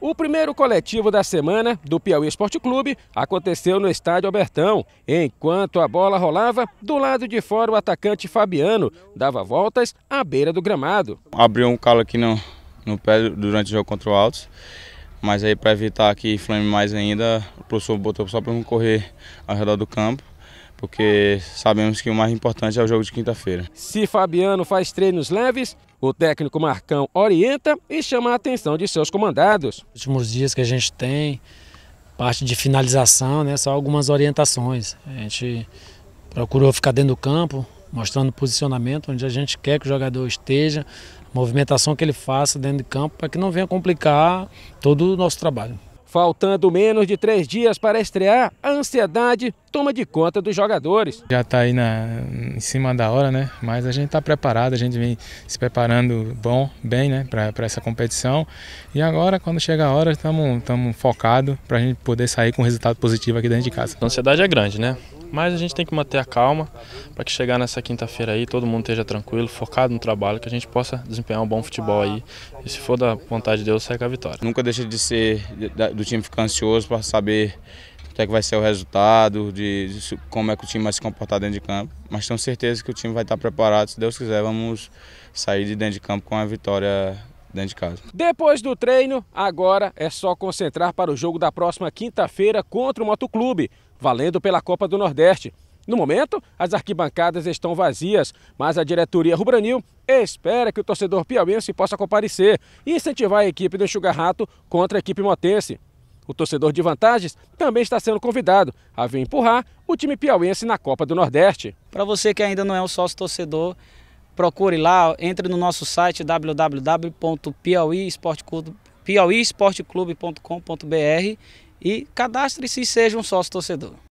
O primeiro coletivo da semana do Piauí Esporte Clube aconteceu no estádio Albertão. Enquanto a bola rolava, do lado de fora o atacante Fabiano dava voltas à beira do gramado. Abriu um calo aqui no, no pé durante o jogo contra o Altos, mas aí para evitar que inflame mais ainda, o professor botou só para não correr ao redor do campo porque sabemos que o mais importante é o jogo de quinta-feira. Se Fabiano faz treinos leves, o técnico Marcão orienta e chama a atenção de seus comandados. Nos últimos dias que a gente tem, parte de finalização, né, só algumas orientações. A gente procurou ficar dentro do campo, mostrando posicionamento, onde a gente quer que o jogador esteja, a movimentação que ele faça dentro de campo, para que não venha complicar todo o nosso trabalho. Faltando menos de três dias para estrear, a ansiedade toma de conta dos jogadores. Já está aí na, em cima da hora, né? Mas a gente está preparado, a gente vem se preparando bom, bem, né? Para essa competição. E agora, quando chega a hora, estamos focados para a gente poder sair com um resultado positivo aqui dentro de casa. A ansiedade é grande, né? Mas a gente tem que manter a calma para que chegar nessa quinta-feira aí todo mundo esteja tranquilo, focado no trabalho, que a gente possa desempenhar um bom futebol aí. E se for da vontade de Deus, segue a vitória. Nunca deixa de ser do time ficar ansioso para saber até que vai ser o resultado, de, de, como é que o time vai se comportar dentro de campo. Mas tenho certeza que o time vai estar preparado, se Deus quiser, vamos sair de dentro de campo com a vitória dentro de casa. Depois do treino, agora é só concentrar para o jogo da próxima quinta-feira contra o Motoclube, valendo pela Copa do Nordeste. No momento, as arquibancadas estão vazias, mas a diretoria Rubranil espera que o torcedor piauiense possa comparecer e incentivar a equipe do Enxugarrato contra a equipe motense. O torcedor de vantagens também está sendo convidado a vir empurrar o time piauiense na Copa do Nordeste. Para você que ainda não é um sócio torcedor, procure lá, entre no nosso site www.piauiesporteclube.com.br e cadastre-se e seja um sócio torcedor.